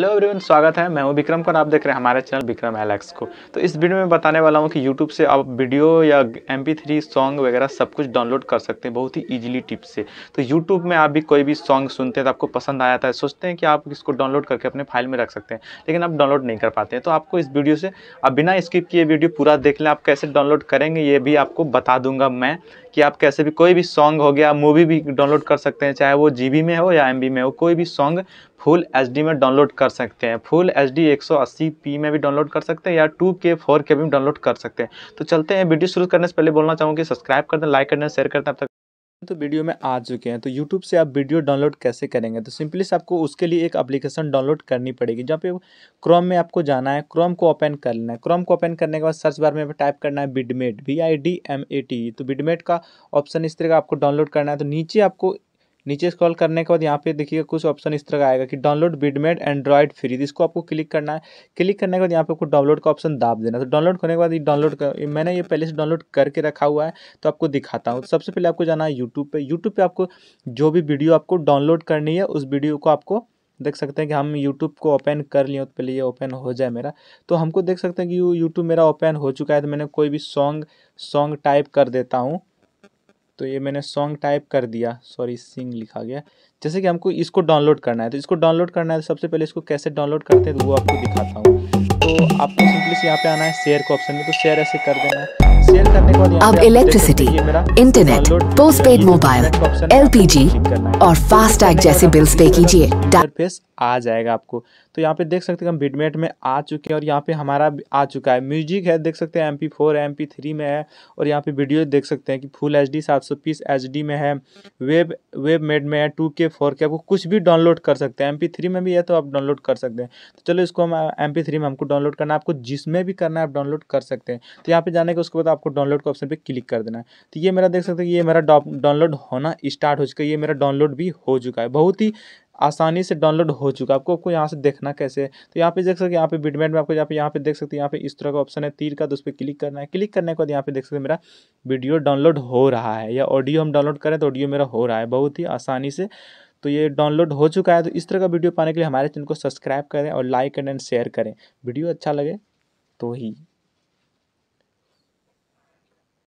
hello everyone स्वागत है मैं हूं विक्रम और आप देख रहे हैं हमारे चैनल विक्रम एलेक्स को तो इस वीडियो में बताने वाला हूं कि यूट्यूब से आप वीडियो या एम थ्री सॉन्ग वगैरह सब कुछ डाउनलोड कर सकते हैं बहुत ही इजीली टिप्स से तो यूट्यूब में आप भी कोई भी सॉन्ग सुनते हैं तो आपको पसंद आ जाता है तो सोचते हैं कि आप इसको डाउनलोड करके अपने फाइल में रख सकते हैं लेकिन आप डाउनलोड नहीं कर पाते हैं तो आपको इस वीडियो से आप बिना स्किप किए वीडियो पूरा देख लें आप कैसे डाउनलोड करेंगे ये भी आपको बता दूंगा मैं कि आप कैसे भी कोई भी सॉन्ग हो गया मूवी भी डाउनलोड कर सकते हैं चाहे वो जी में हो या एम में हो कोई भी सॉन्ग फुल एच में डाउनलोड कर सकते हैं फुल एच डी पी में भी डाउनलोड कर सकते हैं या टू के फोर के भी डाउनलोड कर सकते हैं तो चलते हैं वीडियो शुरू करने से पहले बोलना चाहूँगी सब्सक्राइब कर दें लाइक कर दें शेयर कर दें तो वीडियो में आ चुके हैं तो यूट्यूब से आप वीडियो डाउनलोड कैसे करेंगे तो सिंपली से आपको उसके लिए एक एप्लीकेशन डाउनलोड करनी पड़ेगी जहाँ पे क्रोम में आपको जाना है क्रोम को ओपन कर लेना है क्रोम को ओपन करने के बाद सर्च बार में टाइप करना है Bidmat B I D M A T तो बिडमेट का ऑप्शन इस तरह का आपको डाउनलोड करना है तो नीचे आपको नीचे स्क्रॉल करने के बाद यहाँ पे देखिएगा कुछ ऑप्शन इस तरह का आएगा कि डाउनलोड बिडमेड एंड्रॉइड फ्री इसको आपको क्लिक करना है क्लिक करने के बाद यहाँ पे आपको डाउनलोड का ऑप्शन दाब देना तो डाउनलोड होने के बाद ये डाउनलोड कर मैंने ये पहले से डाउनलोड करके रखा हुआ है तो आपको दिखाता हूँ सबसे पहले आपको जाना है यूट्यूब पर यूट्यूब पर आपको जो भी वीडियो आपको डाउनलोड करनी है उस वीडियो को आपको देख सकते हैं कि हम यूट्यूब को ओपन कर लिए तो पहले ये ओपन हो जाए मेरा तो हमको देख सकते हैं कि यूट्यूब मेरा ओपन हो चुका है तो मैंने कोई भी सॉन्ग सॉन्ग टाइप कर देता हूँ तो ये मैंने सॉन्ग टाइप कर दिया सॉरी सिंग लिखा गया जैसे कि हमको इसको डाउनलोड करना है तो इसको डाउनलोड करना है तो सबसे पहले इसको कैसे डाउनलोड करते हैं तो वो आपको दिखाता हूँ तो आपको सिंपली यहाँ पे आना है शेयर का ऑप्शन में तो शेयर ऐसे कर देना है शेयर करने के बाद अब electricity internet postpaid mobile एल और फास्टैग जैसे बिल्स पे कीजिए आ जाएगा आपको तो यहाँ पे देख सकते हैं हम बिडमेट में आ चुके हैं और यहाँ पे हमारा आ चुका है म्यूजिक है देख सकते हैं M P four M P three में है और यहाँ पे वीडियो देख सकते हैं कि फुल एच डी सात सौ पीस एच डी में है वेब वेब मेड में है टू के फोर के आपको कुछ भी डाउनलोड कर सकते हैं एम पी थ्री में भी है तो आप डाउनलोड कर सकते हैं तो चलो इसको हम एम पी थ्री में हमको डाउनलोड करना है आपको जिसमें भी करना है आप डाउनलोड कर सकते हैं तो यहाँ पे जाने के उसके बाद आपको डाउनलोड के ऑप्शन पर क्लिक कर देना है तो ये मेरा देख सकते हैं ये मेरा डाउनलोड होना स्टार्ट हो चुका है ये मेरा डाउनलोड भी हो चुका है बहुत ही आसानी से डाउनलोड हो चुका आपको आपको यहाँ से देखना कैसे तो यहाँ पे देख सकते हैं यहाँ पे बिडमेट में आपको यहाँ पे यहाँ पे देख सकते हैं यहाँ पे इस तरह का ऑप्शन है तीर का तो उस पर क्लिक करना है क्लिक करने के बाद यहाँ पे देख सकते हैं मेरा वीडियो डाउनलोड हो रहा है या ऑडियो हम डाउनलोड करें तो ऑडियो मेरा हो रहा है बहुत ही आसानी से तो ये डाउनलोड हो चुका है तो इस तरह का वीडियो पाने के लिए हमारे चैनल को सब्सक्राइब करें और लाइक करें एंड शेयर करें वीडियो अच्छा लगे तो ही